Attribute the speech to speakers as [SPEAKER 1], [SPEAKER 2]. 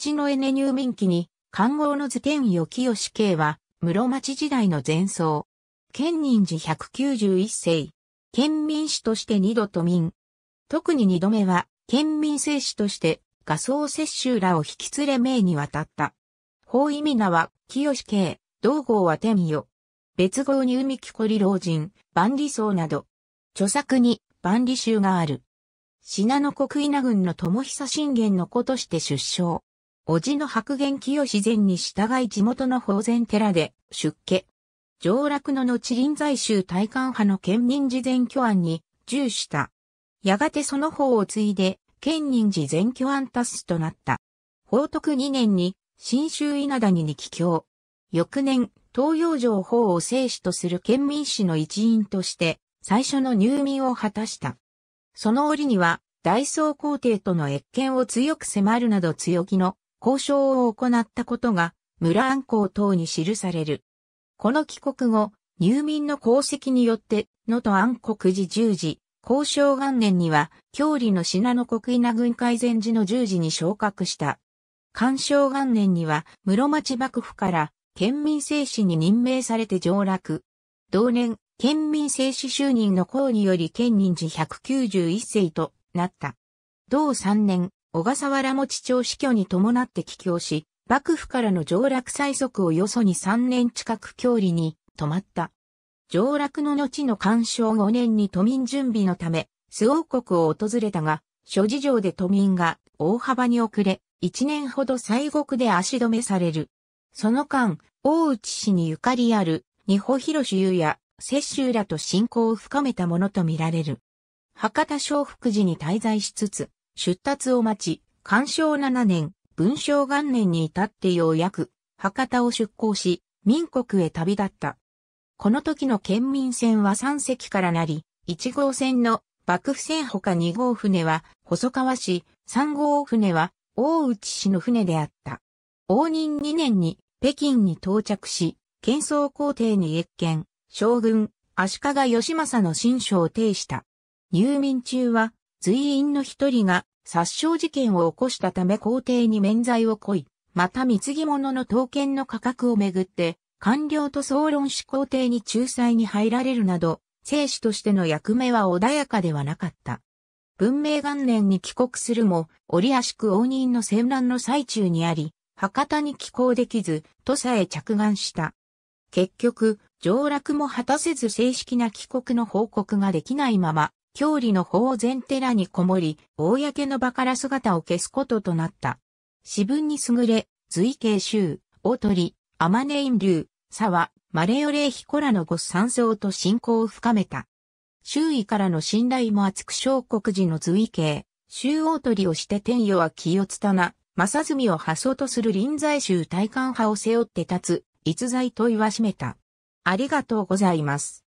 [SPEAKER 1] 父のエネ入民期に、漢号の図天与清慶は、室町時代の前奏。県人寺191世。県民史として二度都民。特に二度目は、県民政史として、画僧摂集らを引き連れ名に渡った。法意味名は、清慶、道号は天与。別号に海木こり老人、万里荘など。著作に、万里衆がある。品の国稲郡の友久信玄の子として出生。叔父の白元清自然に従い地元の法然寺で出家。上洛の後臨在宗大観派の県民寺前居案に従した。やがてその法を継いで、県民寺前居案達すとなった。法徳2年に、新州稲谷に帰郷。翌年、東洋城法を聖師とする県民史の一員として、最初の入民を果たした。その折には、大宋皇帝との越見を強く迫るなど強気の交渉を行ったことが、村安公等に記される。この帰国後、入民の功績によって、野と安国寺十字、交渉元年には、郷里の品の国稲軍改善寺の十字に昇格した。干渉元年には、室町幕府から、県民政史に任命されて上落。同年、県民政史就任の功により県人寺191世となった。同3年、小笠原も地長死去に伴って帰郷し、幕府からの上洛催促をよそに3年近く郷里に泊まった。上洛の後の干渉5年に都民準備のため、周王国を訪れたが、諸事情で都民が大幅に遅れ、1年ほど西国で足止めされる。その間、大内氏にゆかりある、二保広主や、摂州らと親交を深めたものとみられる。博多小福寺に滞在しつつ、出立を待ち、干渉7年、文章元年に至ってようやく、博多を出港し、民国へ旅立った。この時の県民船は3隻からなり、1号船の幕府船ほか2号船は細川市、3号船は大内市の船であった。応仁2年に北京に到着し、建総皇帝に越見、将軍、足利義政の新書を呈した。入民中は随員の一人が殺傷事件を起こしたため皇帝に免罪をこい、また貢ぎ物の刀剣の価格をめぐって、官僚と総論し皇帝に仲裁に入られるなど、生死としての役目は穏やかではなかった。文明元年に帰国するも、折足宿。応仁の戦乱の最中にあり、博多に寄港できず、とさえ着岸した。結局、上落も果たせず正式な帰国の報告ができないまま、郷里の法全寺にこもり、公の場から姿を消すこととなった。詩文に優れ、随慶州、大鳥、天音ネ流、沢、マレオレーヒコラのご参奏と信仰を深めた。周囲からの信頼も厚く小国寺の随慶、州大鳥をして天与は気をつな、正澄を発想とする臨済宗大観派を背負って立つ、逸材と言わしめた。ありがとうございます。